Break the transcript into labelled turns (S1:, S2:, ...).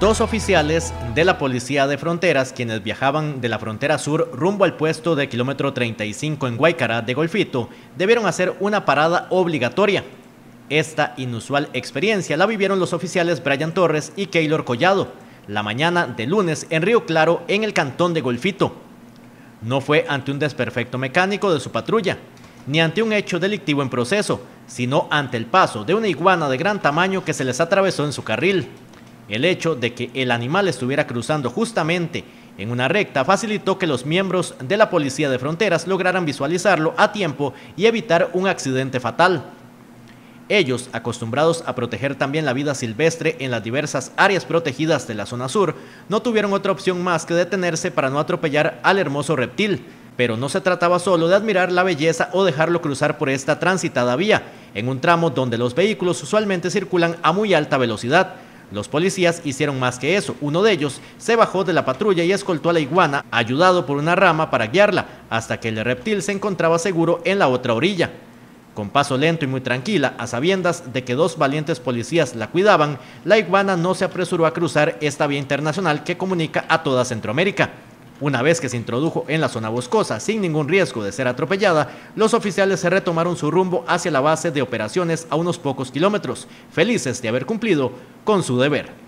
S1: dos oficiales de la Policía de Fronteras, quienes viajaban de la frontera sur rumbo al puesto de kilómetro 35 en Guaycara de Golfito, debieron hacer una parada obligatoria. Esta inusual experiencia la vivieron los oficiales Brian Torres y Keylor Collado, la mañana de lunes en Río Claro, en el cantón de Golfito. No fue ante un desperfecto mecánico de su patrulla, ni ante un hecho delictivo en proceso, sino ante el paso de una iguana de gran tamaño que se les atravesó en su carril. El hecho de que el animal estuviera cruzando justamente en una recta facilitó que los miembros de la Policía de Fronteras lograran visualizarlo a tiempo y evitar un accidente fatal. Ellos, acostumbrados a proteger también la vida silvestre en las diversas áreas protegidas de la zona sur, no tuvieron otra opción más que detenerse para no atropellar al hermoso reptil. Pero no se trataba solo de admirar la belleza o dejarlo cruzar por esta transitada vía, en un tramo donde los vehículos usualmente circulan a muy alta velocidad, los policías hicieron más que eso. Uno de ellos se bajó de la patrulla y escoltó a la iguana, ayudado por una rama para guiarla, hasta que el reptil se encontraba seguro en la otra orilla. Con paso lento y muy tranquila, a sabiendas de que dos valientes policías la cuidaban, la iguana no se apresuró a cruzar esta vía internacional que comunica a toda Centroamérica. Una vez que se introdujo en la zona boscosa sin ningún riesgo de ser atropellada, los oficiales se retomaron su rumbo hacia la base de operaciones a unos pocos kilómetros, felices de haber cumplido con su deber.